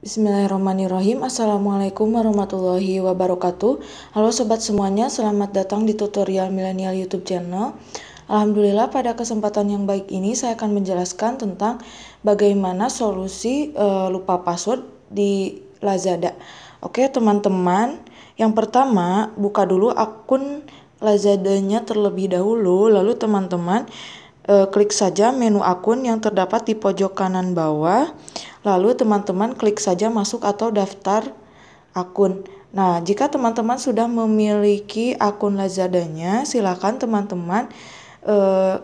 Bismillahirrahmanirrahim. Assalamualaikum warahmatullahi wabarakatuh. Halo sobat semuanya, selamat datang di tutorial milenial YouTube channel. Alhamdulillah pada kesempatan yang baik ini saya akan menjelaskan tentang bagaimana solusi e, lupa password di Lazada. Oke, teman-teman, yang pertama buka dulu akun Lazadanya terlebih dahulu, lalu teman-teman e, klik saja menu akun yang terdapat di pojok kanan bawah. Lalu teman-teman klik saja masuk atau daftar akun. Nah, jika teman-teman sudah memiliki akun Lazadanya, silakan teman-teman eh,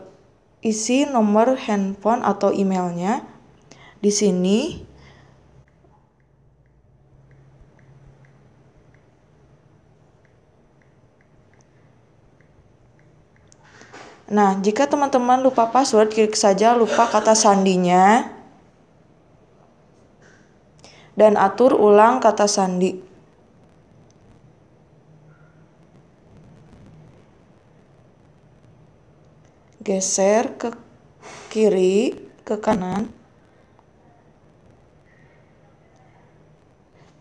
isi nomor handphone atau emailnya di sini. Nah, jika teman-teman lupa password, klik saja lupa kata sandinya dan atur ulang kata sandi. Geser ke kiri, ke kanan.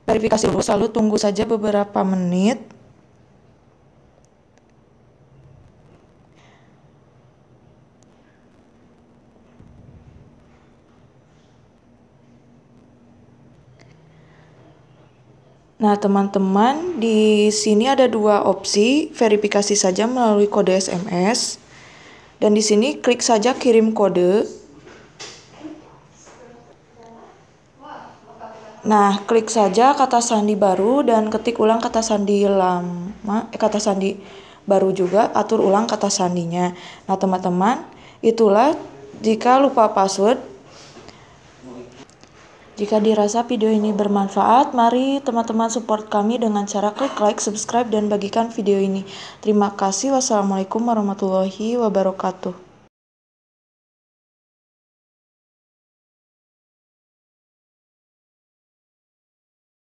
Verifikasi dulu, selalu tunggu saja beberapa menit Nah, teman-teman, di sini ada dua opsi verifikasi saja melalui kode SMS. Dan di sini klik saja kirim kode. Nah, klik saja kata sandi baru dan ketik ulang kata sandi lama, eh, kata sandi baru juga, atur ulang kata sandinya. Nah, teman-teman, itulah jika lupa password jika dirasa video ini bermanfaat, mari teman-teman support kami dengan cara klik like, subscribe, dan bagikan video ini. Terima kasih. Wassalamualaikum warahmatullahi wabarakatuh.